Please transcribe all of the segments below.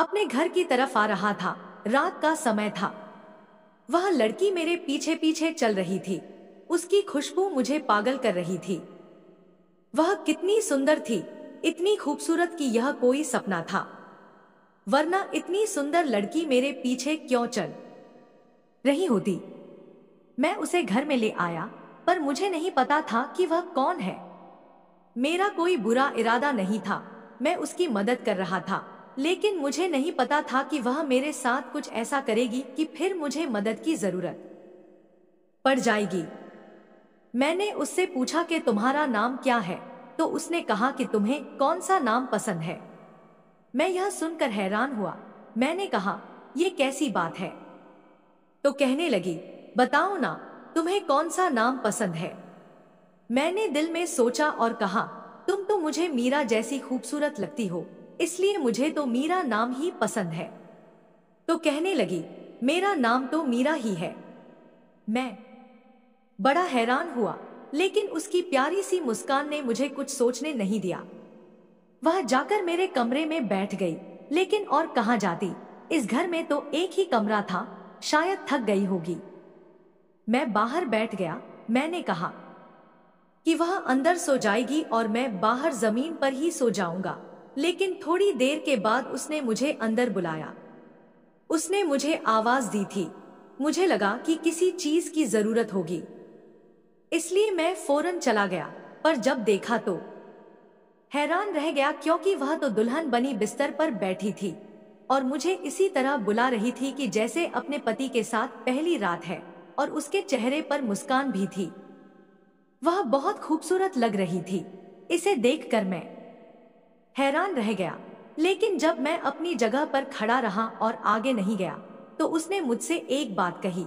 अपने घर की तरफ आ रहा था रात का समय था वह लड़की मेरे पीछे पीछे चल रही थी उसकी खुशबू मुझे पागल कर रही थी वह कितनी सुंदर थी इतनी खूबसूरत कि यह कोई सपना था वरना इतनी सुंदर लड़की मेरे पीछे क्यों चल रही होती मैं उसे घर में ले आया पर मुझे नहीं पता था कि वह कौन है मेरा कोई बुरा इरादा नहीं था मैं उसकी मदद कर रहा था लेकिन मुझे नहीं पता था कि वह मेरे साथ कुछ ऐसा करेगी कि फिर मुझे मदद की जरूरत पड़ जाएगी मैंने उससे पूछा कि तुम्हारा नाम क्या है तो उसने कहा कि तुम्हें कौन सा नाम पसंद है मैं यह सुनकर हैरान हुआ मैंने कहा यह कैसी बात है तो कहने लगी बताओ ना तुम्हें कौन सा नाम पसंद है मैंने दिल में सोचा और कहा तुम तो मुझे मीरा जैसी खूबसूरत लगती हो इसलिए मुझे तो मीरा नाम ही पसंद है तो कहने लगी मेरा नाम तो मीरा ही है मैं बड़ा हैरान हुआ लेकिन उसकी प्यारी सी मुस्कान ने मुझे कुछ सोचने नहीं दिया वह जाकर मेरे कमरे में बैठ गई लेकिन और कहा जाती इस घर में तो एक ही कमरा था शायद थक गई होगी मैं बाहर बैठ गया मैंने कहा कि वह अंदर सो जाएगी और मैं बाहर जमीन पर ही सो जाऊंगा लेकिन थोड़ी देर के बाद उसने मुझे अंदर बुलाया उसने मुझे आवाज दी थी मुझे लगा कि किसी चीज की जरूरत होगी इसलिए मैं फौरन चला गया पर जब देखा तो हैरान रह गया क्योंकि वह तो दुल्हन बनी बिस्तर पर बैठी थी और मुझे इसी तरह बुला रही थी कि जैसे अपने पति के साथ पहली रात है और उसके चेहरे पर मुस्कान भी थी वह बहुत खूबसूरत लग रही थी इसे देखकर मैं हैरान रह गया लेकिन जब मैं अपनी जगह पर खड़ा रहा और आगे नहीं गया तो उसने मुझसे एक बात कही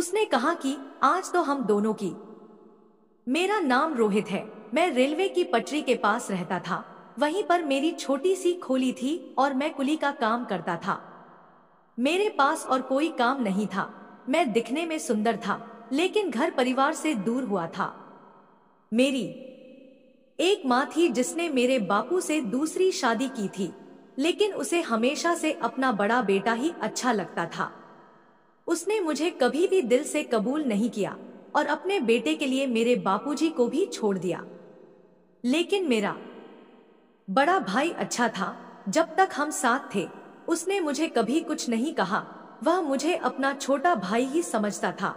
उसने कहा कि आज तो हम दोनों की मेरा नाम रोहित है मैं रेलवे की पटरी के पास रहता था वहीं पर मेरी छोटी सी खोली थी और मैं कुली का काम करता था मेरे पास और कोई काम नहीं था मैं दिखने में सुंदर था लेकिन घर परिवार से दूर हुआ था मेरी एक माँ थी जिसने मेरे बापू से दूसरी शादी की थी लेकिन उसे हमेशा से अपना बड़ा बेटा ही अच्छा लगता था उसने मुझे कभी भी दिल से कबूल नहीं किया और अपने बेटे के लिए मेरे बापूजी को भी छोड़ दिया लेकिन मेरा बड़ा भाई अच्छा था जब तक हम साथ थे उसने मुझे कभी कुछ नहीं कहा वह मुझे अपना छोटा भाई ही समझता था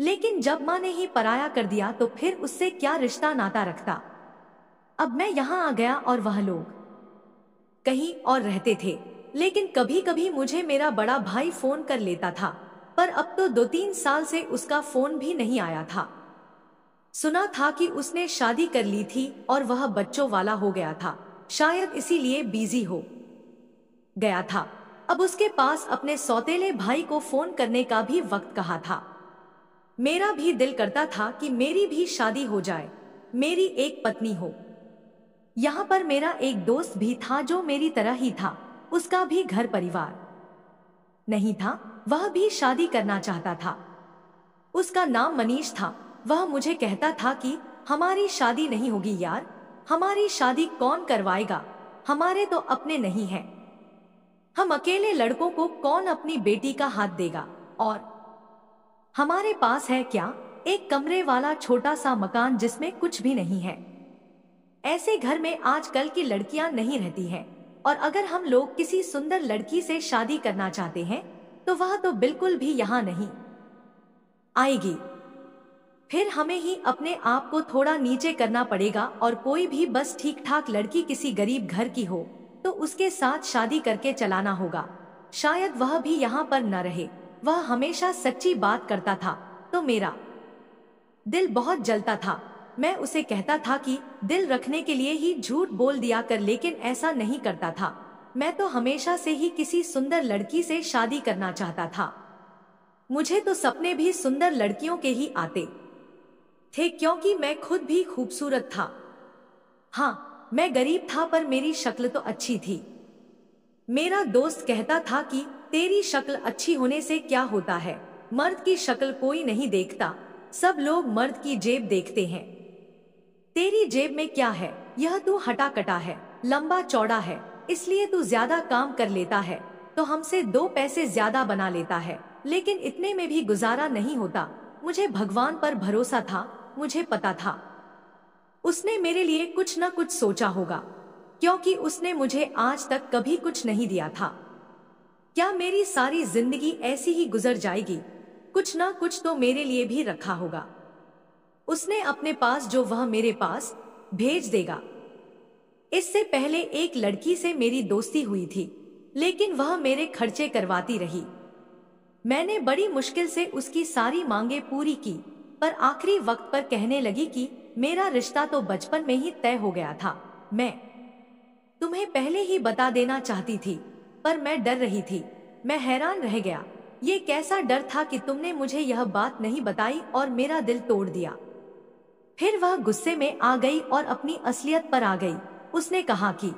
लेकिन जब माँ ने ही पराया कर दिया तो फिर उससे क्या रिश्ता नाता रखता अब मैं यहाँ आ गया और वह लोग कहीं और रहते थे लेकिन कभी कभी मुझे मेरा बड़ा भाई फोन कर लेता था पर अब तो दो तीन साल से उसका फोन भी नहीं आया था सुना था कि उसने शादी कर ली थी और वह बच्चों वाला हो गया था शायद इसीलिए बिजी हो गया था अब उसके पास अपने सौतेले भाई को फोन करने का भी वक्त कहा था मेरा भी दिल करता था कि मेरी भी शादी हो जाए मेरी एक पत्नी हो यहाँ पर मेरा एक दोस्त भी था जो मेरी तरह ही था उसका भी घर परिवार नहीं था वह भी शादी करना चाहता था उसका नाम मनीष था वह मुझे कहता था कि हमारी शादी नहीं होगी यार हमारी शादी कौन करवाएगा हमारे तो अपने नहीं हैं हम अकेले लड़कों को कौन अपनी बेटी का हाथ देगा और हमारे पास है क्या एक कमरे वाला छोटा सा मकान जिसमें कुछ भी नहीं है ऐसे घर में आजकल की लड़कियां नहीं रहती हैं और अगर हम लोग किसी सुंदर लड़की से शादी करना चाहते हैं तो वह तो बिल्कुल भी यहाँ नहीं आएगी फिर हमें ही अपने आप को थोड़ा नीचे करना पड़ेगा और कोई भी बस ठीक ठाक लड़की किसी गरीब घर की हो तो उसके साथ शादी करके चलाना होगा शायद वह भी यहाँ पर न रहे वह हमेशा सच्ची बात करता था तो मेरा दिल बहुत जलता था मैं उसे कहता था कि दिल रखने के लिए ही झूठ बोल दिया कर लेकिन ऐसा नहीं करता था मैं तो हमेशा से ही किसी सुंदर लड़की से शादी करना चाहता था मुझे तो सपने भी सुंदर लड़कियों के ही आते थे क्योंकि मैं खुद भी खूबसूरत था हाँ मैं गरीब था पर मेरी शक्ल तो अच्छी थी मेरा दोस्त कहता था कि तेरी शक्ल अच्छी होने से क्या होता है मर्द की शक्ल कोई नहीं देखता सब लोग मर्द की जेब देखते हैं तेरी जेब में क्या है यह तू हटा कटा है लंबा चौड़ा है इसलिए तू ज्यादा काम कर लेता है तो हमसे दो पैसे ज्यादा बना लेता है लेकिन इतने में भी गुजारा नहीं होता मुझे भगवान पर भरोसा था मुझे पता था उसने मेरे लिए कुछ न कुछ सोचा होगा क्योंकि उसने मुझे आज तक कभी कुछ नहीं दिया था क्या मेरी सारी जिंदगी ऐसी ही गुजर जाएगी कुछ ना कुछ तो मेरे लिए भी रखा होगा उसने अपने पास जो वह मेरे पास भेज देगा इससे पहले एक लड़की से मेरी दोस्ती हुई थी लेकिन वह मेरे खर्चे करवाती रही मैंने बड़ी मुश्किल से उसकी सारी मांगे पूरी की पर आखिरी वक्त पर कहने लगी कि मेरा रिश्ता तो बचपन में ही तय हो गया था मैं तुम्हें पहले ही बता देना चाहती थी पर मैं डर रही थी मैं हैरान रह गया ये कैसा डर था कि तुमने मुझे यह बात नहीं बताई और मेरा दिल तोड़ दिया फिर वह गुस्से में आ गई और अपनी असलियत पर आ गई उसने कहा कि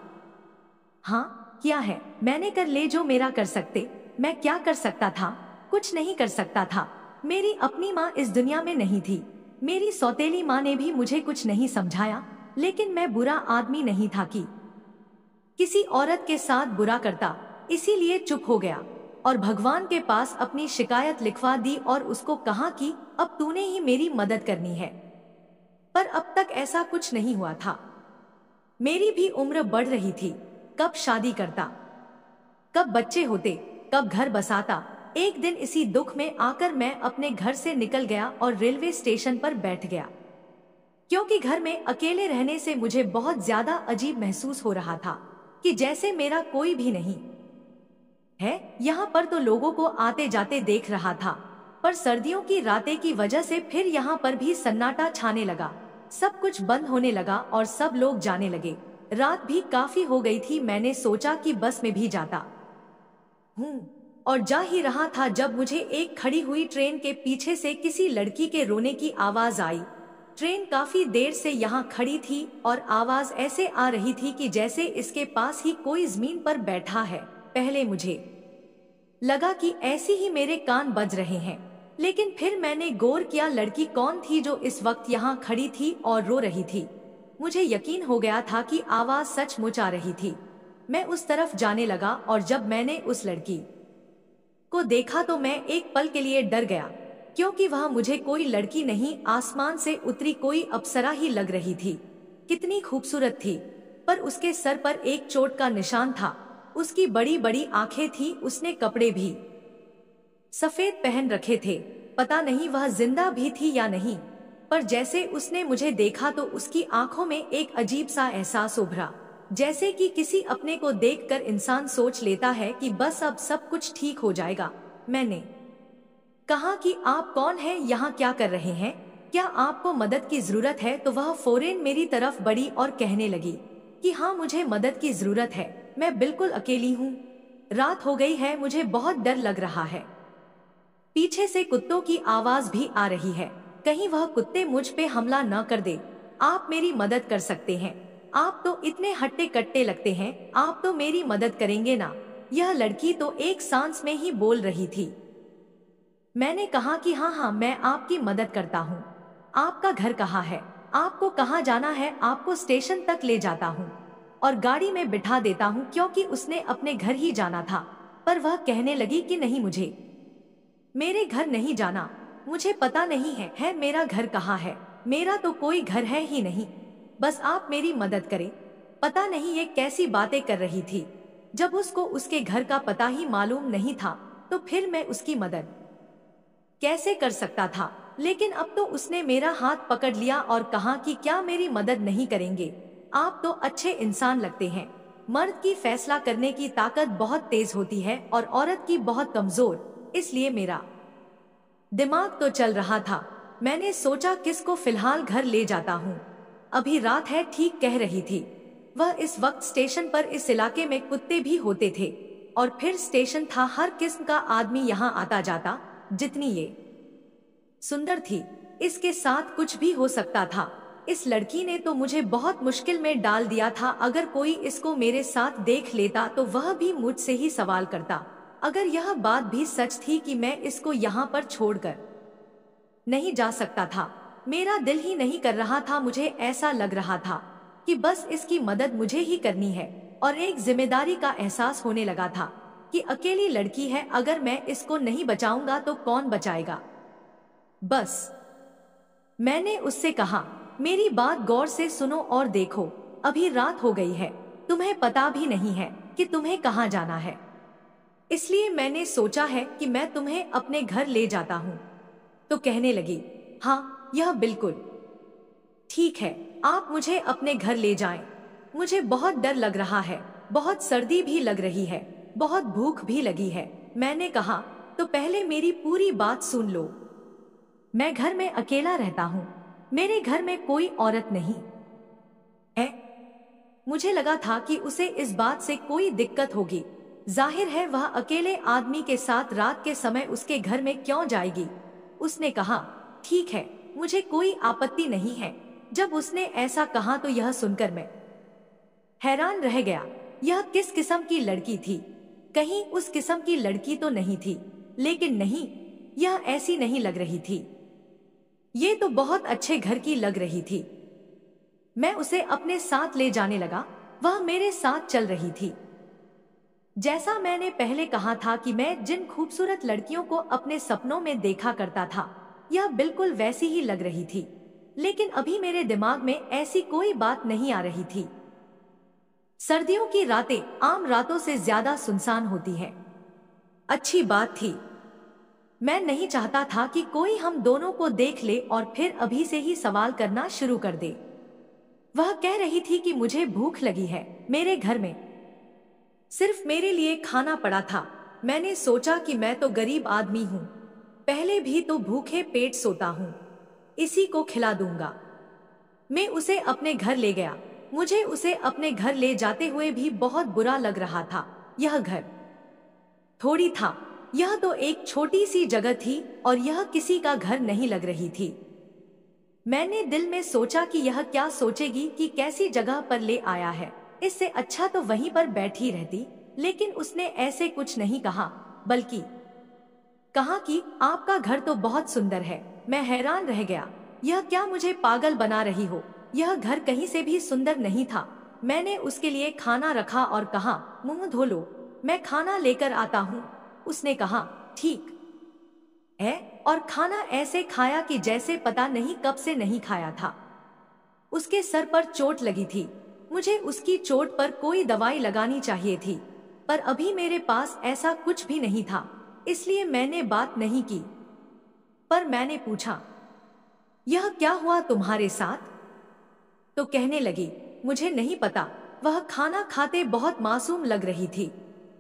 हाँ क्या है मैंने कर ले जो मेरा कर सकते मैं क्या कर सकता था कुछ नहीं कर सकता था मेरी अपनी माँ इस दुनिया में नहीं थी मेरी सौतेली माँ ने भी मुझे कुछ नहीं समझाया लेकिन मैं बुरा आदमी नहीं था कि किसी औरत के साथ बुरा करता इसीलिए चुप हो गया और भगवान के पास अपनी शिकायत लिखवा दी और उसको कहा कि अब तूने ही मेरी मदद करनी है पर अब तक ऐसा कुछ नहीं हुआ था मेरी भी उम्र बढ़ रही थी कब शादी करता कब बच्चे होते कब घर बसाता एक दिन इसी दुख में आकर मैं अपने घर से निकल गया और रेलवे स्टेशन पर बैठ गया क्योंकि घर में अकेले रहने से मुझे बहुत ज्यादा अजीब महसूस हो रहा था कि जैसे मेरा कोई भी नहीं है यहाँ पर तो लोगों को आते जाते देख रहा था पर सर्दियों की रातें की वजह से फिर यहाँ पर भी सन्नाटा छाने लगा सब कुछ बंद होने लगा और सब लोग जाने लगे रात भी काफी हो गई थी मैंने सोचा कि बस में भी जाता हूँ और जा ही रहा था जब मुझे एक खड़ी हुई ट्रेन के पीछे से किसी लड़की के रोने की आवाज आई ट्रेन काफी देर से यहाँ खड़ी थी और आवाज ऐसे आ रही थी कि जैसे इसके पास ही कोई जमीन पर बैठा है पहले मुझे लगा कि ऐसी ही मेरे कान बज रहे हैं लेकिन फिर मैंने गौर किया लड़की कौन थी जो इस वक्त यहाँ खड़ी थी और रो रही थी मुझे यकीन हो गया था कि आवाज सच आ रही थी मैं उस तरफ जाने लगा और जब मैंने उस लड़की को देखा तो मैं एक पल के लिए डर गया क्योंकि वह मुझे कोई लड़की नहीं आसमान से उतरी कोई अप्सरा ही लग रही थी कितनी खूबसूरत थी पर उसके सर पर एक चोट का निशान था उसकी बड़ी बड़ी आंखें थी उसने कपड़े भी सफेद पहन रखे थे पता नहीं वह जिंदा भी थी या नहीं पर जैसे उसने मुझे देखा तो उसकी आंखों में एक अजीब सा एहसास उभरा जैसे कि किसी अपने को देखकर इंसान सोच लेता है कि बस अब सब कुछ ठीक हो जाएगा मैंने कहा कि आप कौन हैं यहाँ क्या कर रहे हैं क्या आपको मदद की जरूरत है तो वह फोरेन मेरी तरफ बड़ी और कहने लगी कि हाँ मुझे मदद की जरूरत है मैं बिल्कुल अकेली हूँ रात हो गई है मुझे बहुत डर लग रहा है पीछे से कुत्तों की आवाज भी आ रही है कहीं वह कुत्ते मुझ पे हमला न कर दे आप मेरी मदद कर सकते हैं आप तो इतने हट्टे कट्टे लगते हैं आप तो मेरी मदद करेंगे ना यह लड़की तो एक सांस में ही बोल रही थी मैंने कहा कि हाँ हाँ मैं आपकी मदद करता हूँ आपका घर कहाँ है आपको कहाँ जाना है आपको स्टेशन तक ले जाता हूँ और गाड़ी में बिठा देता हूँ क्योंकि उसने अपने घर ही जाना था पर वह कहने लगी कि नहीं मुझे मेरे घर नहीं जाना मुझे पता नहीं है, है मेरा घर कहाँ है मेरा तो कोई घर है ही नहीं बस आप मेरी मदद करें पता नहीं ये कैसी बातें कर रही थी जब उसको उसके घर का पता ही मालूम नहीं था तो फिर मैं उसकी मदद कैसे कर सकता था लेकिन अब तो उसने मेरा हाथ पकड़ लिया और कहा कि क्या मेरी मदद नहीं करेंगे आप तो अच्छे इंसान लगते हैं मर्द की फैसला करने की ताकत बहुत तेज होती है और औरत की बहुत कमजोर इसलिए मेरा दिमाग तो चल रहा था मैंने सोचा किसको फिलहाल घर ले जाता हूँ अभी रात है ठीक कह रही थी वह इस वक्त स्टेशन पर इस इलाके में कुत्ते भी होते थे और फिर स्टेशन था हर किस्म का आदमी यहाँ आता जाता जितनी ये सुंदर थी इसके साथ कुछ भी हो सकता था इस लड़की ने तो मुझे बहुत मुश्किल में डाल दिया था अगर कोई इसको मेरे साथ देख लेता तो वह भी मुझसे ही सवाल करता अगर यह बात भी सच थी कि मैं इसको यहाँ पर छोड़कर नहीं जा सकता था मेरा दिल ही नहीं कर रहा था मुझे ऐसा लग रहा था कि बस इसकी मदद मुझे ही करनी है और एक जिम्मेदारी का एहसास होने लगा था कि अकेली लड़की है अगर मैं इसको नहीं बचाऊंगा तो कौन बचाएगा बस मैंने उससे कहा मेरी बात गौर से सुनो और देखो अभी रात हो गई है तुम्हें पता भी नहीं है कि तुम्हें कहाँ जाना है इसलिए मैंने सोचा है कि मैं तुम्हें अपने घर ले जाता हूँ तो कहने लगी हाँ यह बिल्कुल ठीक है आप मुझे अपने घर ले जाएं। मुझे बहुत डर लग रहा है बहुत सर्दी भी लग रही है बहुत भूख भी लगी है मैंने कहा तो पहले मेरी पूरी बात सुन लो मैं घर में अकेला रहता हूँ मेरे घर में कोई औरत नहीं है मुझे लगा था कि उसे इस बात से कोई दिक्कत होगी जाहिर है वह अकेले आदमी के साथ रात के समय उसके घर में क्यों जाएगी उसने कहा ठीक है मुझे कोई आपत्ति नहीं है जब उसने ऐसा कहा तो यह सुनकर मैं हैरान रह गया यह किस किस्म की लड़की थी कहीं उस किस्म की लड़की तो नहीं थी लेकिन नहीं यह ऐसी नहीं लग रही थी ये तो बहुत अच्छे घर की लग रही थी मैं उसे अपने साथ ले जाने लगा वह मेरे साथ चल रही थी जैसा मैंने पहले कहा था कि मैं जिन खूबसूरत लड़कियों को अपने सपनों में देखा करता था यह बिल्कुल वैसी ही लग रही थी लेकिन अभी मेरे दिमाग में ऐसी कोई बात नहीं आ रही थी सर्दियों की रातें आम रातों से ज्यादा सुनसान होती हैं। अच्छी बात थी मैं नहीं चाहता था कि कोई हम दोनों को देख ले और फिर अभी से ही सवाल करना शुरू कर दे वह कह रही थी कि मुझे भूख लगी है मेरे घर में सिर्फ मेरे लिए खाना पड़ा था मैंने सोचा कि मैं तो गरीब आदमी हूँ पहले भी तो भूखे पेट सोता हूँ इसी को खिला दूंगा मैं उसे अपने घर ले गया मुझे उसे अपने घर ले जाते हुए भी बहुत बुरा लग रहा था यह घर थोड़ी था यह तो एक छोटी सी जगह थी और यह किसी का घर नहीं लग रही थी मैंने दिल में सोचा कि यह क्या सोचेगी कि कैसी जगह पर ले आया है इससे अच्छा तो वहीं पर बैठी रहती लेकिन उसने ऐसे कुछ नहीं कहा बल्कि कहा कि आपका घर तो बहुत सुंदर है मैं हैरान रह गया यह क्या मुझे पागल बना रही हो यह घर कहीं से भी सुंदर नहीं था मैंने उसके लिए खाना रखा और कहा मुंह धो लो मैं खाना लेकर आता हूँ उसने कहा ठीक है और खाना ऐसे खाया कि जैसे पता नहीं कब से नहीं खाया था उसके सर पर चोट लगी थी मुझे उसकी चोट पर कोई दवाई लगानी चाहिए थी पर अभी मेरे पास ऐसा कुछ भी नहीं था इसलिए मैंने बात नहीं की पर मैंने पूछा यह क्या हुआ तुम्हारे साथ तो कहने लगी मुझे नहीं पता वह खाना खाते बहुत मासूम लग रही थी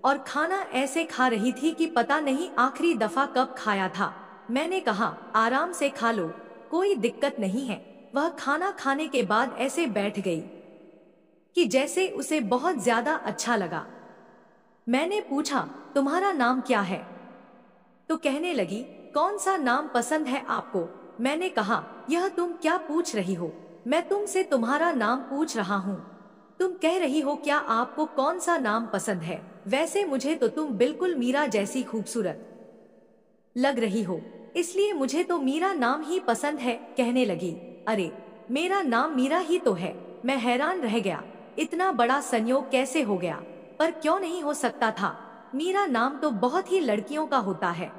और खाना ऐसे खा रही थी कि पता नहीं आखिरी दफा कब खाया था मैंने कहा आराम से खा लो कोई दिक्कत नहीं है वह खाना खाने के बाद ऐसे बैठ गई कि जैसे उसे बहुत ज्यादा अच्छा लगा मैंने पूछा तुम्हारा नाम क्या है तो कहने लगी कौन सा नाम पसंद है आपको मैंने कहा यह तुम क्या पूछ रही हो मैं तुमसे तुम्हारा नाम पूछ रहा हूँ तुम कह रही हो क्या आपको कौन सा नाम पसंद है वैसे मुझे तो तुम बिल्कुल मीरा जैसी खूबसूरत लग रही हो इसलिए मुझे तो मीरा नाम ही पसंद है कहने लगी अरे मेरा नाम मीरा ही तो है मैं हैरान रह गया इतना बड़ा संयोग कैसे हो गया पर क्यों नहीं हो सकता था मीरा नाम तो बहुत ही लड़कियों का होता है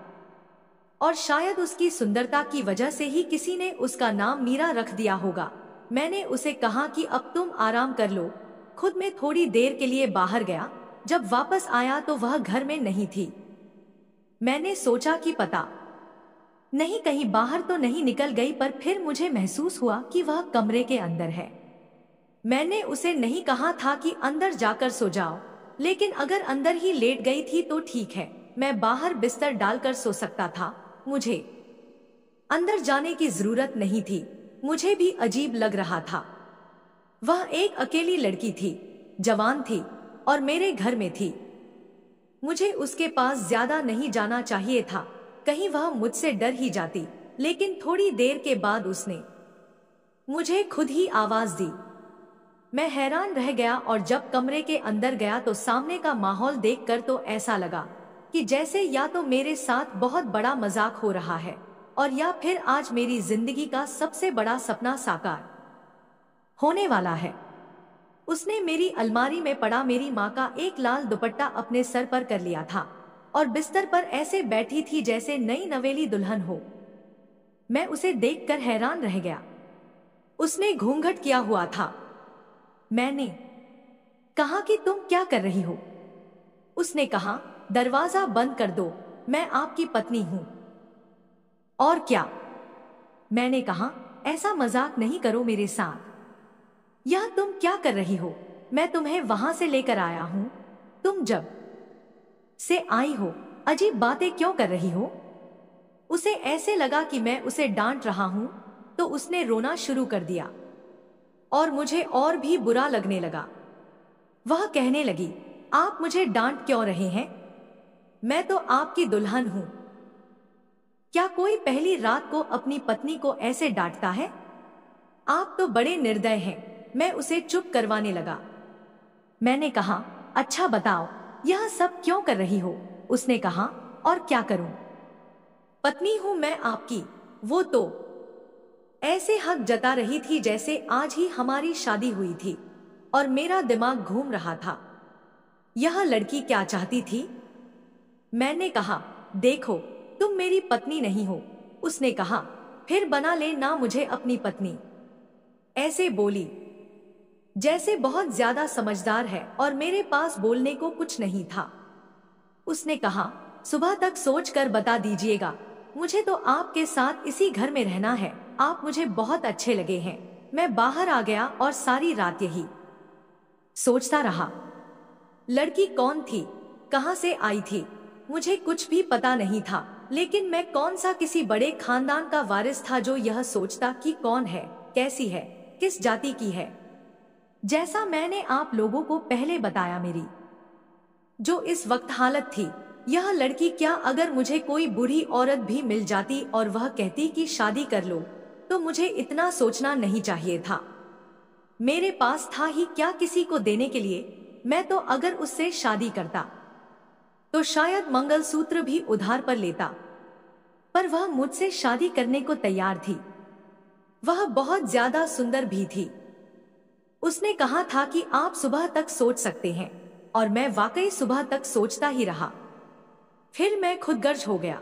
और शायद उसकी सुंदरता की वजह से ही किसी ने उसका नाम मीरा रख दिया होगा मैंने उसे कहा कि अब तुम आराम कर लो खुद में थोड़ी देर के लिए बाहर गया जब वापस आया तो वह घर में नहीं थी मैंने सोचा कि पता नहीं कहीं बाहर तो नहीं निकल गई पर फिर मुझे महसूस हुआ कि वह कमरे के अंदर है मैंने उसे नहीं कहा था कि अंदर जाकर सो जाओ लेकिन अगर अंदर ही लेट गई थी तो ठीक है मैं बाहर बिस्तर डालकर सो सकता था मुझे अंदर जाने की जरूरत नहीं थी मुझे भी अजीब लग रहा था वह एक अकेली लड़की थी जवान थी और मेरे घर में थी मुझे उसके पास ज्यादा नहीं जाना चाहिए था कहीं वह मुझसे डर ही जाती लेकिन थोड़ी देर के बाद उसने मुझे खुद ही आवाज दी मैं हैरान रह गया और जब कमरे के अंदर गया तो सामने का माहौल देखकर तो ऐसा लगा कि जैसे या तो मेरे साथ बहुत बड़ा मजाक हो रहा है और या फिर आज मेरी जिंदगी का सबसे बड़ा सपना साकार होने वाला है उसने मेरी अलमारी में पड़ा मेरी माँ का एक लाल दुपट्टा अपने सर पर कर लिया था और बिस्तर पर ऐसे बैठी थी जैसे नई नवेली दुल्हन हो मैं उसे देखकर हैरान रह गया उसने घूंघट किया हुआ था मैंने कहा कि तुम क्या कर रही हो उसने कहा दरवाजा बंद कर दो मैं आपकी पत्नी हूं और क्या मैंने कहा ऐसा मजाक नहीं करो मेरे साथ यह तुम क्या कर रही हो मैं तुम्हें वहां से लेकर आया हूं तुम जब से आई हो अजीब बातें क्यों कर रही हो उसे ऐसे लगा कि मैं उसे डांट रहा हूं तो उसने रोना शुरू कर दिया और मुझे और भी बुरा लगने लगा वह कहने लगी आप मुझे डांट क्यों रहे हैं मैं तो आपकी दुल्हन हूं क्या कोई पहली रात को अपनी पत्नी को ऐसे डांटता है आप तो बड़े निर्दय हैं मैं उसे चुप करवाने लगा मैंने कहा अच्छा बताओ यह सब क्यों कर रही हो उसने कहा और क्या करूं पत्नी हूं मैं आपकी वो तो ऐसे हक जता रही थी जैसे आज ही हमारी शादी हुई थी और मेरा दिमाग घूम रहा था यह लड़की क्या चाहती थी मैंने कहा देखो तुम मेरी पत्नी नहीं हो उसने कहा फिर बना ले ना मुझे अपनी पत्नी ऐसे बोली जैसे बहुत ज्यादा समझदार है और मेरे पास बोलने को कुछ नहीं था उसने कहा सुबह तक सोच कर बता दीजिएगा मुझे तो आपके साथ इसी घर में रहना है आप मुझे बहुत अच्छे लगे हैं मैं बाहर आ गया और सारी रात यही सोचता रहा लड़की कौन थी कहा से आई थी मुझे कुछ भी पता नहीं था लेकिन मैं कौन सा किसी बड़े खानदान का वारिस था जो यह सोचता कि कौन है कैसी है किस जाति की है जैसा मैंने आप लोगों को पहले बताया मेरी जो इस वक्त हालत थी यह लड़की क्या अगर मुझे कोई बुढ़ी औरत भी मिल जाती और वह कहती कि शादी कर लो तो मुझे इतना सोचना नहीं चाहिए था मेरे पास था ही क्या किसी को देने के लिए मैं तो अगर उससे शादी करता तो शायद मंगलसूत्र भी उधार पर लेता पर वह मुझसे शादी करने को तैयार थी वह बहुत ज्यादा सुंदर भी थी उसने कहा था कि आप सुबह तक सोच सकते हैं और मैं वाकई सुबह तक सोचता ही रहा फिर मैं खुदगर्ज हो गया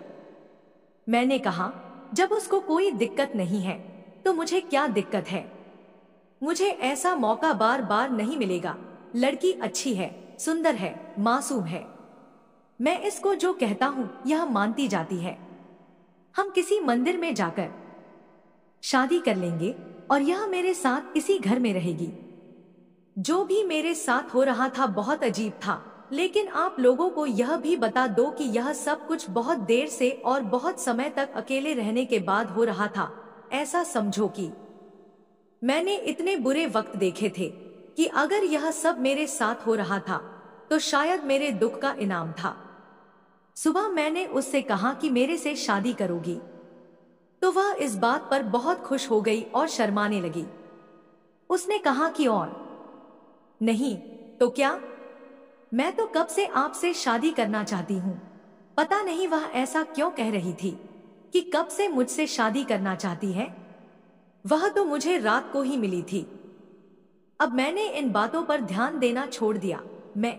मैंने कहा जब उसको कोई दिक्कत नहीं है तो मुझे क्या दिक्कत है मुझे ऐसा मौका बार बार नहीं मिलेगा लड़की अच्छी है सुंदर है मासूम है मैं इसको जो कहता हूं यह मानती जाती है हम किसी मंदिर में जाकर शादी कर लेंगे और यह मेरे साथ इसी घर में रहेगी जो भी मेरे साथ हो रहा था बहुत अजीब था लेकिन आप लोगों को यह भी बता दो कि यह सब कुछ बहुत देर से और बहुत समय तक अकेले रहने के बाद हो रहा था ऐसा समझो कि मैंने इतने बुरे वक्त देखे थे कि अगर यह सब मेरे साथ हो रहा था तो शायद मेरे दुख का इनाम था सुबह मैंने उससे कहा कि मेरे से शादी करोगी तो वह इस बात पर बहुत खुश हो गई और शर्माने लगी उसने कहा कि और नहीं तो क्या मैं तो कब से आपसे शादी करना चाहती हूँ पता नहीं वह ऐसा क्यों कह रही थी कि कब से मुझसे शादी करना चाहती है वह तो मुझे रात को ही मिली थी अब मैंने इन बातों पर ध्यान देना छोड़ दिया मैं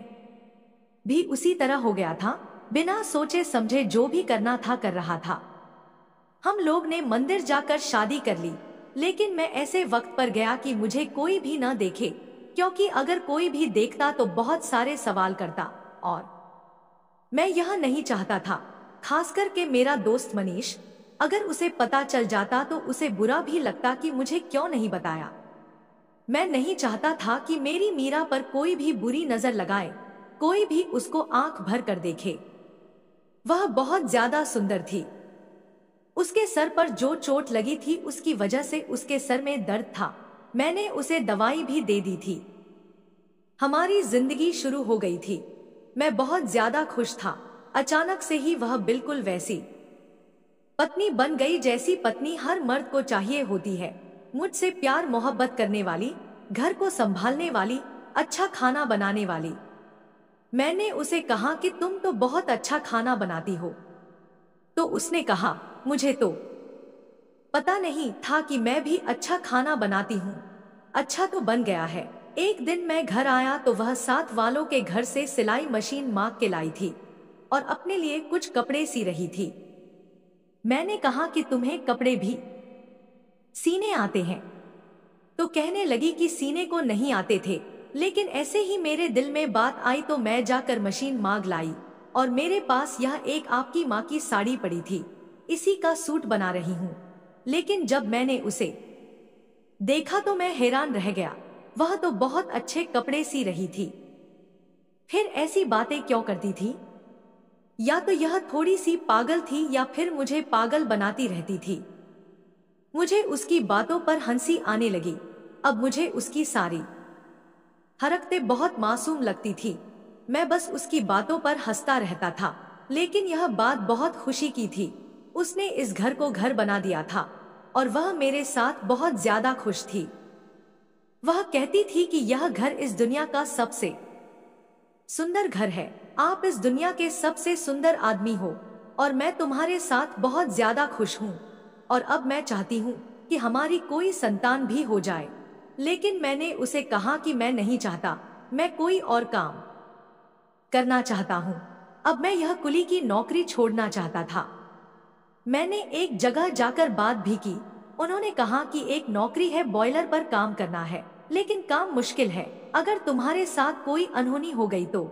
भी उसी तरह हो गया था बिना सोचे समझे जो भी करना था कर रहा था हम लोग ने मंदिर जाकर शादी कर ली लेकिन मैं ऐसे वक्त पर गया कि मुझे कोई भी ना देखे क्योंकि अगर कोई भी देखता तो बहुत सारे सवाल करता और मैं यह नहीं चाहता था खासकर के मेरा दोस्त मनीष अगर उसे पता चल जाता तो उसे बुरा भी लगता कि मुझे क्यों नहीं बताया मैं नहीं चाहता था कि मेरी मीरा पर कोई भी बुरी नजर लगाए कोई भी उसको आंख भर कर देखे वह बहुत ज्यादा सुंदर थी उसके सर पर जो चोट लगी थी उसकी वजह से उसके सर में दर्द था मैंने उसे दवाई भी दे दी थी हमारी जिंदगी शुरू हो गई थी मैं बहुत ज्यादा खुश था अचानक से ही वह बिल्कुल वैसी पत्नी बन गई जैसी पत्नी हर मर्द को चाहिए होती है मुझसे प्यार मोहब्बत करने वाली घर को संभालने वाली अच्छा खाना बनाने वाली मैंने उसे कहा कि तुम तो बहुत अच्छा खाना बनाती हो तो उसने कहा मुझे तो पता नहीं था कि मैं भी अच्छा खाना बनाती हूँ अच्छा तो बन गया है एक दिन मैं घर आया तो वह साथ वालों के घर से सिलाई मशीन मांग के लाई थी और अपने लिए कुछ कपड़े सी रही थी मैंने कहा कि तुम्हें कपड़े भी सीने आते हैं तो कहने लगी कि सीने को नहीं आते थे लेकिन ऐसे ही मेरे दिल में बात आई तो मैं जाकर मशीन मांग लाई और मेरे पास यह एक आपकी माँ की साड़ी पड़ी थी इसी का सूट बना रही हूँ लेकिन जब मैंने उसे देखा तो मैं हैरान रह गया वह तो बहुत अच्छे कपड़े सी रही थी फिर ऐसी बातें क्यों करती थी या तो यह थोड़ी सी पागल थी या फिर मुझे पागल बनाती रहती थी मुझे उसकी बातों पर हंसी आने लगी अब मुझे उसकी सारी हरकतें बहुत मासूम लगती थी मैं बस उसकी बातों पर हंसता रहता था लेकिन यह बात बहुत खुशी की थी उसने इस घर को घर बना दिया था और वह मेरे साथ बहुत ज्यादा खुश थी वह कहती थी कि यह घर इस दुनिया का सबसे सुंदर घर है आप इस दुनिया के सबसे सुंदर आदमी हो और मैं तुम्हारे साथ बहुत ज्यादा खुश हूँ और अब मैं चाहती हूँ कि हमारी कोई संतान भी हो जाए लेकिन मैंने उसे कहा कि मैं नहीं चाहता मैं कोई और काम करना चाहता हूँ अब मैं यह कुली की नौकरी छोड़ना चाहता था मैंने एक जगह जाकर बात भी की उन्होंने कहा कि एक नौकरी है बॉयलर पर काम करना है लेकिन काम मुश्किल है अगर तुम्हारे साथ कोई अनहोनी हो गई तो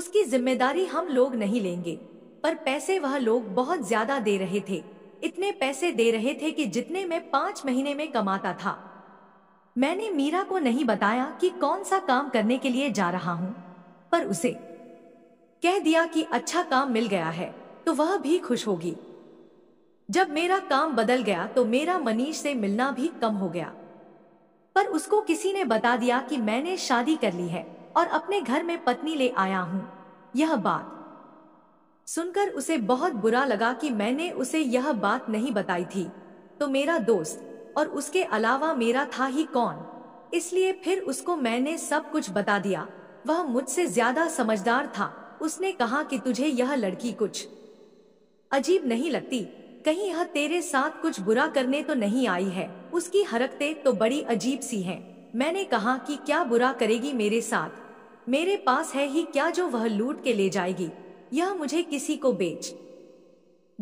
उसकी जिम्मेदारी हम लोग नहीं लेंगे पर पैसे वह लोग बहुत ज्यादा दे रहे थे इतने पैसे दे रहे थे कि जितने मैं पाँच महीने में कमाता था मैंने मीरा को नहीं बताया कि कौन सा काम करने के लिए जा रहा हूँ पर उसे कह दिया कि अच्छा काम मिल गया है तो वह भी खुश होगी जब मेरा काम बदल गया तो मेरा मनीष से मिलना भी कम हो गया पर उसको किसी ने बता दिया कि मैंने शादी कर ली है और अपने घर में पत्नी ले आया हूं यह बात सुनकर उसे बहुत बुरा लगा कि मैंने उसे यह बात नहीं बताई थी तो मेरा दोस्त और उसके अलावा मेरा था ही कौन इसलिए फिर उसको मैंने सब कुछ बता दिया वह मुझसे ज्यादा समझदार था उसने कहा कि तुझे यह लड़की कुछ अजीब नहीं लगती कहीं यह तेरे साथ कुछ बुरा करने तो नहीं आई है उसकी हरकते तो बड़ी अजीब सी हैं। मैंने कहा कि क्या बुरा करेगी मेरे साथ मेरे पास है ही क्या जो वह लूट के ले जाएगी यह मुझे किसी को बेच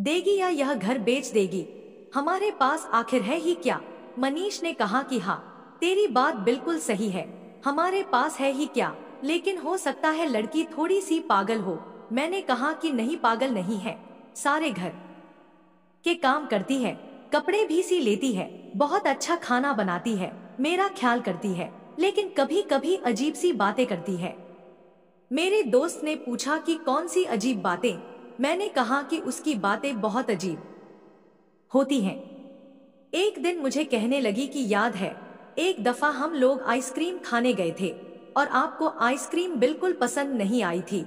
देगी या यह घर बेच देगी हमारे पास आखिर है ही क्या मनीष ने कहा कि हाँ तेरी बात बिल्कुल सही है हमारे पास है ही क्या लेकिन हो सकता है लड़की थोड़ी सी पागल हो मैंने कहा कि नहीं पागल नहीं है सारे घर के काम करती है कपड़े भी सी लेती है बहुत अच्छा खाना बनाती है मेरा ख्याल करती है लेकिन कभी कभी अजीब सी बातें करती है मेरे दोस्त ने पूछा कि कौन सी अजीब बातें मैंने कहा कि उसकी बातें बहुत अजीब होती हैं एक दिन मुझे कहने लगी कि याद है एक दफा हम लोग आइसक्रीम खाने गए थे और आपको आइसक्रीम बिल्कुल पसंद नहीं आई थी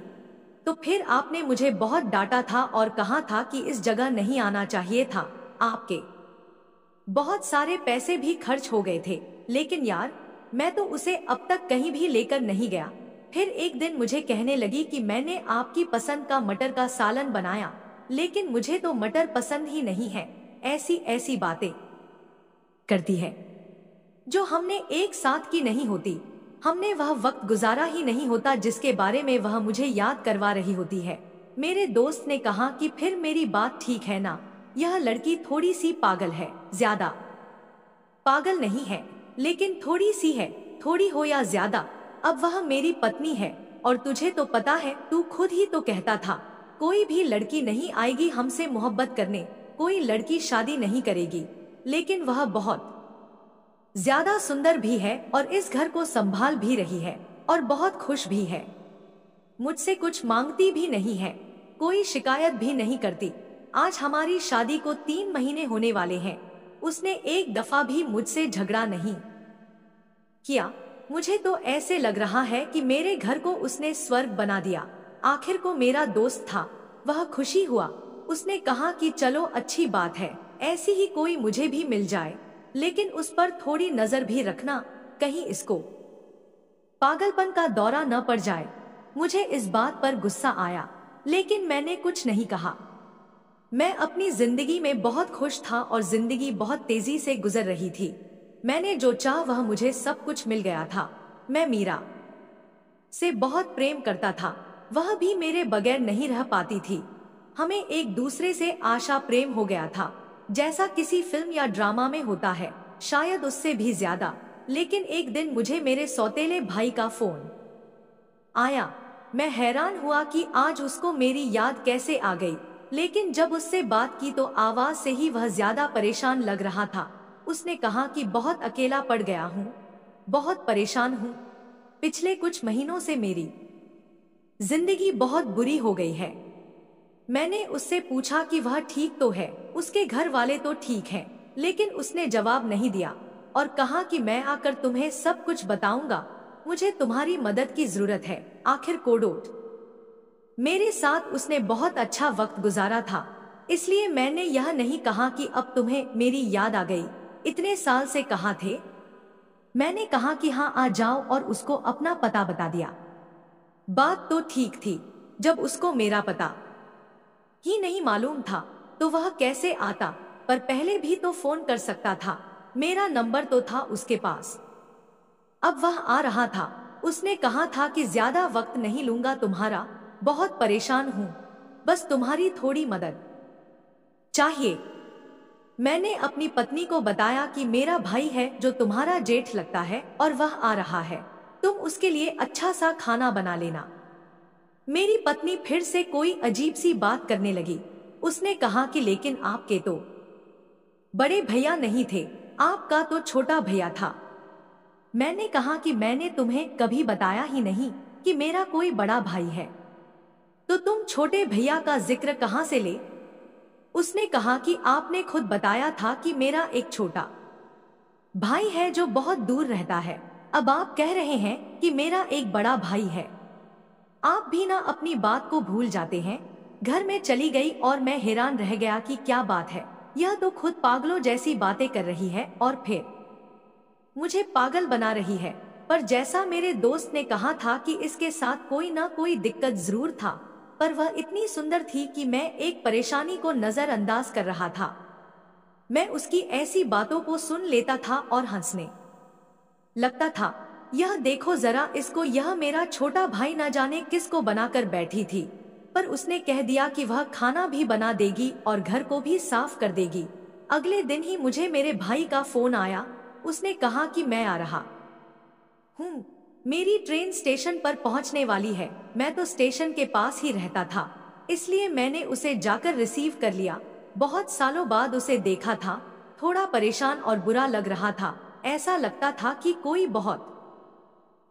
तो फिर आपने मुझे बहुत डांटा था और कहा था कि इस जगह नहीं आना चाहिए था आपके बहुत सारे पैसे भी खर्च हो गए थे लेकिन यार मैं तो उसे अब तक कहीं भी लेकर नहीं गया फिर एक दिन मुझे कहने लगी कि मैंने आपकी पसंद का मटर का सालन बनाया लेकिन मुझे तो मटर पसंद ही नहीं है ऐसी ऐसी बातें करती है जो हमने एक साथ की नहीं होती हमने वह वक्त गुजारा ही नहीं होता जिसके बारे में वह मुझे याद करवा रही होती है मेरे दोस्त ने कहा कि फिर मेरी बात ठीक है ना यह लड़की थोड़ी सी पागल है ज्यादा पागल नहीं है लेकिन थोड़ी सी है थोड़ी हो या ज्यादा अब वह मेरी पत्नी है और तुझे तो पता है तू खुद ही तो कहता था कोई भी लड़की नहीं आएगी हमसे मोहब्बत करने कोई लड़की शादी नहीं करेगी लेकिन वह बहुत ज्यादा सुंदर भी है और इस घर को संभाल भी रही है और बहुत खुश भी है मुझसे कुछ मांगती भी नहीं है कोई शिकायत भी नहीं करती आज हमारी शादी को तीन महीने होने वाले हैं उसने एक दफा भी मुझसे झगड़ा नहीं किया मुझे तो ऐसे लग रहा है कि मेरे घर को उसने स्वर्ग बना दिया आखिर को मेरा दोस्त था वह खुशी हुआ उसने कहा कि चलो अच्छी बात है ऐसी ही कोई मुझे भी मिल जाए लेकिन उस पर थोड़ी नजर भी रखना कहीं इसको पागलपन का दौरा न पड़ जाए मुझे इस बात पर गुस्सा आया लेकिन मैंने कुछ नहीं कहा मैं अपनी जिंदगी में बहुत खुश था और जिंदगी बहुत तेजी से गुजर रही थी मैंने जो चाह वह मुझे सब कुछ मिल गया था मैं मीरा से बहुत प्रेम करता था वह भी मेरे बगैर नहीं रह पाती थी हमें एक दूसरे से आशा प्रेम हो गया था जैसा किसी फिल्म या ड्रामा में होता है शायद उससे भी ज्यादा लेकिन एक दिन मुझे मेरे सौतेले भाई का फोन आया मैं हैरान हुआ कि आज उसको मेरी याद कैसे आ गई लेकिन जब उससे बात की तो आवाज से ही वह ज्यादा परेशान लग रहा था उसने कहा कि बहुत अकेला पड़ गया हूँ बहुत परेशान हूँ पिछले कुछ महीनों से मेरी जिंदगी बहुत बुरी हो गई है मैंने उससे पूछा कि वह ठीक तो है उसके घर वाले तो ठीक हैं, लेकिन उसने जवाब नहीं दिया और कहा कि मैं आकर तुम्हें सब कुछ बताऊंगा मुझे तुम्हारी मदद की जरूरत है आखिर कोडोट मेरे साथ उसने बहुत अच्छा वक्त गुजारा था इसलिए मैंने यह नहीं कहा कि अब तुम्हें मेरी याद आ गई इतने साल से कहा थे मैंने कहा कि हाँ आ जाओ और उसको अपना पता बता दिया बात तो ठीक थी जब उसको मेरा पता ही नहीं मालूम था तो वह कैसे आता पर पहले भी तो फोन कर सकता था मेरा नंबर तो था उसके पास अब वह आ रहा था उसने कहा था कि ज्यादा वक्त नहीं लूंगा तुम्हारा बहुत परेशान हूं बस तुम्हारी थोड़ी मदद चाहिए मैंने अपनी पत्नी को बताया कि मेरा भाई है जो तुम्हारा जेठ लगता है और वह आ रहा है तुम उसके लिए अच्छा सा खाना बना लेना मेरी पत्नी फिर से कोई अजीब सी बात करने लगी उसने कहा कि लेकिन आपके तो बड़े भैया नहीं थे आपका तो छोटा भैया था मैंने कहा कि मैंने तुम्हें कभी बताया ही नहीं कि मेरा कोई बड़ा भाई है तो तुम छोटे भैया का जिक्र कहाँ से ले उसने कहा कि आपने खुद बताया था कि मेरा एक छोटा भाई है जो बहुत दूर रहता है अब आप कह रहे हैं कि मेरा एक बड़ा भाई है आप भी ना अपनी बात को भूल जाते हैं घर में चली गई और मैं हैरान रह गया कि क्या बात है यह तो खुद पागलों जैसी बातें कर रही है और फिर मुझे पागल बना रही है पर जैसा मेरे दोस्त ने कहा था कि इसके साथ कोई ना कोई दिक्कत जरूर था पर वह इतनी सुंदर थी कि मैं एक परेशानी को नजरअंदाज कर रहा था मैं उसकी ऐसी बातों को सुन लेता था और हंसने लगता था यह देखो जरा इसको यह मेरा छोटा भाई न जाने किसको बनाकर बैठी थी पर उसने कह दिया कि वह खाना भी बना देगी और घर को भी साफ कर देगी अगले दिन ही मुझे मेरे भाई का फोन आया उसने कहा कि मैं आ रहा हूँ मेरी ट्रेन स्टेशन पर पहुँचने वाली है मैं तो स्टेशन के पास ही रहता था इसलिए मैंने उसे जाकर रिसीव कर लिया बहुत सालों बाद उसे देखा था थोड़ा परेशान और बुरा लग रहा था ऐसा लगता था कि कोई बहुत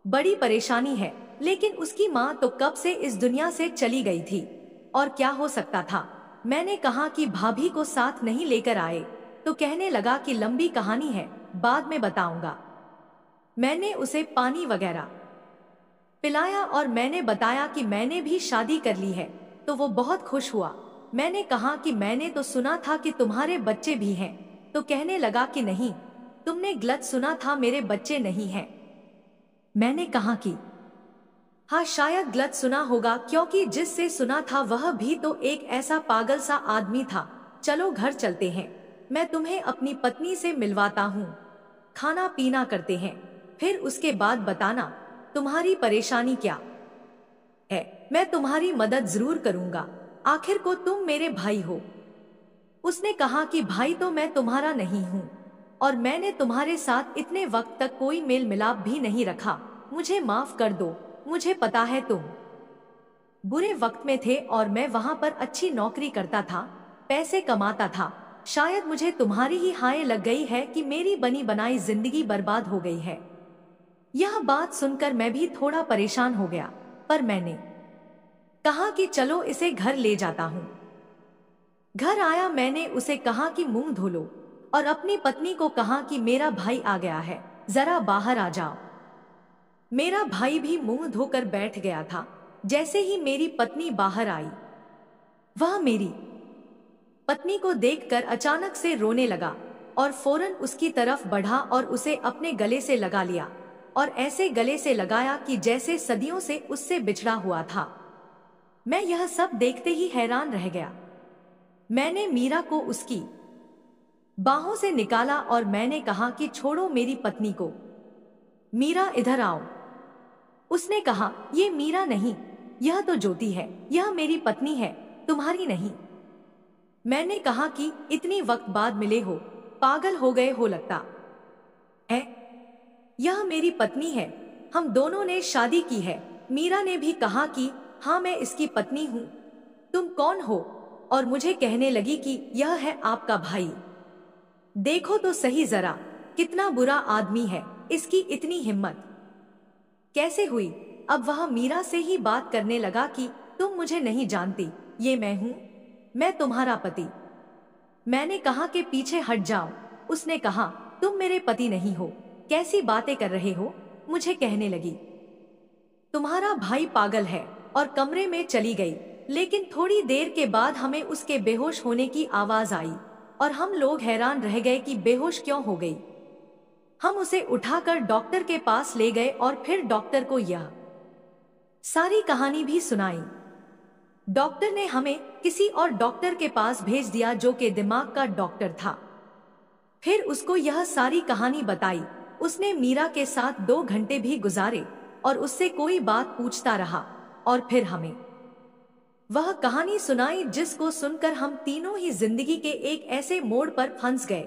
बड़ी परेशानी है लेकिन उसकी माँ तो कब से इस दुनिया से चली गई थी और क्या हो सकता था मैंने कहा कि भाभी को साथ नहीं लेकर आए तो कहने लगा कि लंबी कहानी है बाद में बताऊंगा मैंने उसे पानी वगैरह पिलाया और मैंने बताया कि मैंने भी शादी कर ली है तो वो बहुत खुश हुआ मैंने कहा कि मैंने तो सुना था कि तुम्हारे बच्चे भी हैं तो कहने लगा कि नहीं तुमने गलत सुना था मेरे बच्चे नहीं हैं मैंने कहा कि हाँ शायद गलत सुना होगा क्योंकि जिससे सुना था वह भी तो एक ऐसा पागल सा आदमी था चलो घर चलते हैं मैं तुम्हें अपनी पत्नी से मिलवाता हूँ खाना पीना करते हैं फिर उसके बाद बताना तुम्हारी परेशानी क्या है मैं तुम्हारी मदद जरूर करूंगा आखिर को तुम मेरे भाई हो उसने कहा कि भाई तो मैं तुम्हारा नहीं हूँ और मैंने तुम्हारे साथ इतने वक्त तक कोई मेल मिलाप भी नहीं रखा मुझे माफ कर दो मुझे पता है तुम बुरे वक्त में थे और मैं वहाँ पर अच्छी नौकरी करता था पैसे कमाता था शायद मुझे तुम्हारी ही हाय लग गई है कि मेरी बनी बनाई जिंदगी बर्बाद हो गई है यह बात सुनकर मैं भी थोड़ा परेशान हो गया पर मैंने कहा कि चलो इसे घर ले जाता हूँ घर आया मैंने उसे कहा कि मुंह धो लो और अपनी पत्नी को कहा कि मेरा भाई आ गया है जरा बाहर आ जाओ मेरा भाई भी मुंह धोकर बैठ गया था जैसे ही मेरी पत्नी बाहर आई वह मेरी पत्नी को देखकर अचानक से रोने लगा और फौरन उसकी तरफ बढ़ा और उसे अपने गले से लगा लिया और ऐसे गले से लगाया कि जैसे सदियों से उससे बिछड़ा हुआ था मैं यह सब देखते ही हैरान रह गया मैंने मीरा को उसकी बाहों से निकाला और मैंने कहा कि छोड़ो मेरी पत्नी को मीरा इधर आओ उसने कहा ये मीरा नहीं यह तो ज्योति है यह मेरी पत्नी है तुम्हारी नहीं मैंने कहा कि इतनी वक्त बाद मिले हो पागल हो गए हो लगता है यह मेरी पत्नी है हम दोनों ने शादी की है मीरा ने भी कहा कि हाँ मैं इसकी पत्नी हूँ तुम कौन हो और मुझे कहने लगी कि यह है आपका भाई देखो तो सही जरा कितना बुरा आदमी है इसकी इतनी हिम्मत कैसे हुई अब वह मीरा से ही बात करने लगा कि तुम मुझे नहीं जानती ये मैं हूं मैं तुम्हारा पति मैंने कहा कि पीछे हट जाओ उसने कहा तुम मेरे पति नहीं हो कैसी बातें कर रहे हो मुझे कहने लगी तुम्हारा भाई पागल है और कमरे में चली गई लेकिन थोड़ी देर के बाद हमें उसके बेहोश होने की आवाज आई और हम लोग हैरान रह गए कि बेहोश क्यों हो गई हम उसे उठाकर डॉक्टर के पास ले गए और फिर डॉक्टर को यह सारी कहानी भी सुनाई डॉक्टर ने हमें किसी और डॉक्टर के पास भेज दिया जो कि दिमाग का डॉक्टर था फिर उसको यह सारी कहानी बताई उसने मीरा के साथ दो घंटे भी गुजारे और उससे कोई बात पूछता रहा और फिर हमें वह कहानी सुनाई जिसको सुनकर हम तीनों ही जिंदगी के एक ऐसे मोड़ पर फंस गए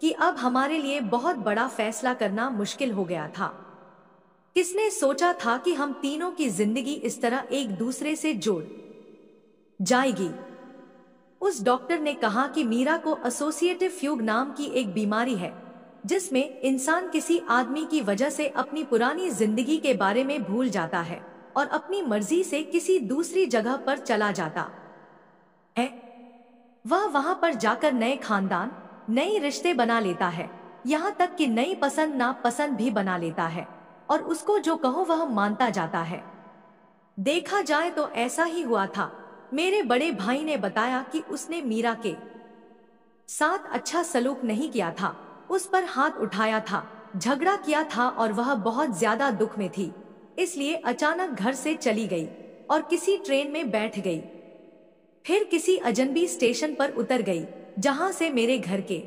कि अब हमारे लिए बहुत बड़ा फैसला करना मुश्किल हो गया था किसने सोचा था कि हम तीनों की जिंदगी इस तरह एक दूसरे से जोड़ जाएगी उस डॉक्टर ने कहा कि मीरा को एसोसिएटिव फ्यूग नाम की एक बीमारी है जिसमें इंसान किसी आदमी की वजह से अपनी पुरानी जिंदगी के बारे में भूल जाता है और अपनी मर्जी से किसी दूसरी जगह पर चला जाता है वह वहां पर जाकर नए खानदान नए रिश्ते बना लेता है यहाँ तक कि नई पसंद नापसंद भी बना लेता है और उसको जो कहो वह मानता जाता है देखा जाए तो ऐसा ही हुआ था मेरे बड़े भाई ने बताया कि उसने मीरा के साथ अच्छा सलूक नहीं किया था उस पर हाथ उठाया था झगड़ा किया था और वह बहुत ज्यादा दुख में थी इसलिए अचानक घर से चली गई और किसी ट्रेन में बैठ गई फिर किसी अजनबी स्टेशन पर उतर गई जहां से मेरे घर के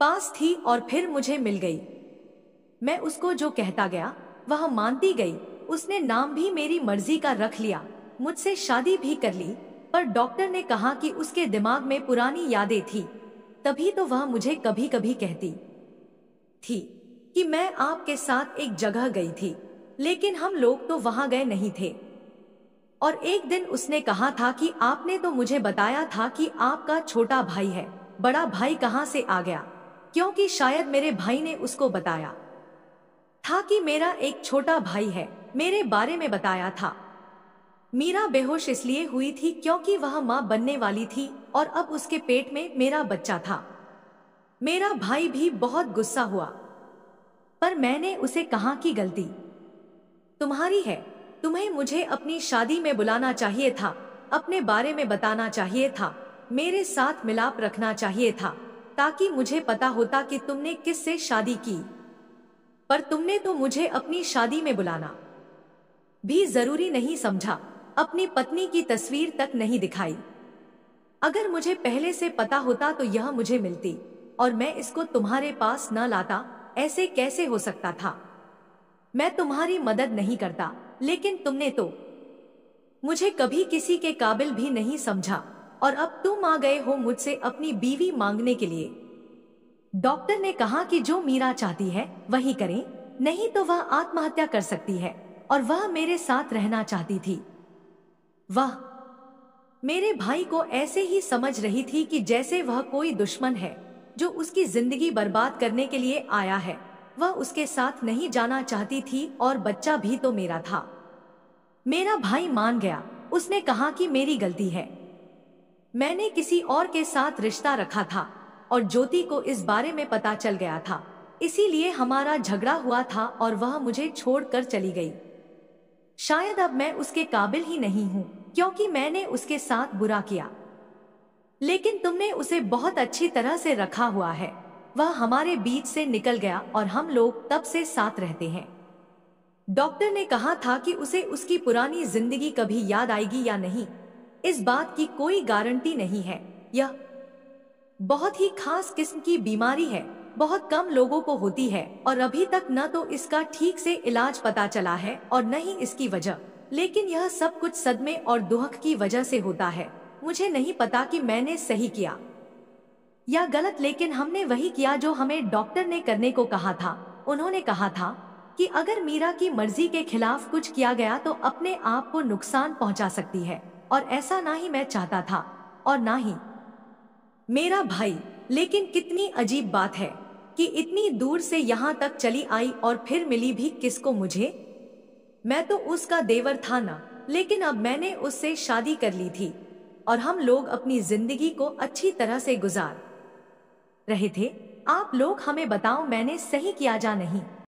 पास थी और फिर मुझे मिल गई मैं उसको जो कहता गया वह मानती गई उसने नाम भी मेरी मर्जी का रख लिया मुझसे शादी भी कर ली पर डॉक्टर ने कहा कि उसके दिमाग में पुरानी यादें थी तभी तो वह मुझे कभी कभी कहती थी कि मैं आपके साथ एक जगह गई थी लेकिन हम लोग तो वहां गए नहीं थे और एक दिन उसने कहा था कि आपने तो मुझे बताया था कि आपका छोटा भाई है बड़ा भाई कहां से आ गया क्योंकि शायद मेरे भाई ने उसको बताया था कि मेरा एक छोटा भाई है मेरे बारे में बताया था मीरा बेहोश इसलिए हुई थी क्योंकि वह मां बनने वाली थी और अब उसके पेट में मेरा बच्चा था मेरा भाई भी बहुत गुस्सा हुआ पर मैंने उसे कहा कि गलती तुम्हारी है तुम्हें मुझे अपनी शादी में बुलाना चाहिए था अपने बारे में बताना चाहिए था मेरे साथ मिलाप रखना चाहिए था ताकि मुझे पता होता कि तुमने किससे शादी की पर तुमने तो मुझे अपनी शादी में बुलाना भी जरूरी नहीं समझा अपनी पत्नी की तस्वीर तक नहीं दिखाई अगर मुझे पहले से पता होता तो यह मुझे मिलती और मैं इसको तुम्हारे पास न लाता ऐसे कैसे हो सकता था मैं तुम्हारी मदद नहीं करता लेकिन तुमने तो मुझे कभी किसी के काबिल भी नहीं समझा और अब तुम आ गए हो मुझसे अपनी बीवी मांगने के लिए डॉक्टर ने कहा कि जो मीरा चाहती है वही करें नहीं तो वह आत्महत्या कर सकती है और वह मेरे साथ रहना चाहती थी वह मेरे भाई को ऐसे ही समझ रही थी कि जैसे वह कोई दुश्मन है जो उसकी जिंदगी बर्बाद करने के लिए आया है वह उसके साथ नहीं जाना चाहती थी और बच्चा भी तो मेरा था मेरा भाई मान गया उसने कहा कि मेरी गलती है मैंने किसी और के साथ रिश्ता रखा था और ज्योति को इस बारे में पता चल गया था इसीलिए हमारा झगड़ा हुआ था और वह मुझे छोड़कर चली गई शायद अब मैं उसके काबिल ही नहीं हूं क्योंकि मैंने उसके साथ बुरा किया लेकिन तुमने उसे बहुत अच्छी तरह से रखा हुआ है वह हमारे बीच से निकल गया और हम लोग तब से साथ रहते हैं डॉक्टर ने कहा था कि उसे उसकी पुरानी जिंदगी कभी याद आएगी या नहीं इस बात की कोई गारंटी नहीं है यह बहुत ही खास किस्म की बीमारी है बहुत कम लोगों को होती है और अभी तक न तो इसका ठीक से इलाज पता चला है और न ही इसकी वजह लेकिन यह सब कुछ सदमे और दुहक की वजह से होता है मुझे नहीं पता कि मैंने सही किया या गलत लेकिन हमने वही किया जो हमें डॉक्टर ने करने को कहा था उन्होंने कहा था कि अगर मीरा की मर्जी के खिलाफ कुछ किया गया तो अपने आप को नुकसान पहुंचा सकती है और ऐसा ना ही मैं चाहता था और ना ही मेरा भाई लेकिन कितनी अजीब बात है कि इतनी दूर से यहाँ तक चली आई और फिर मिली भी किसको मुझे मैं तो उसका देवर था ना लेकिन अब मैंने उससे शादी कर ली थी और हम लोग अपनी जिंदगी को अच्छी तरह से गुजार रहे थे आप लोग हमें बताओ मैंने सही किया जा नहीं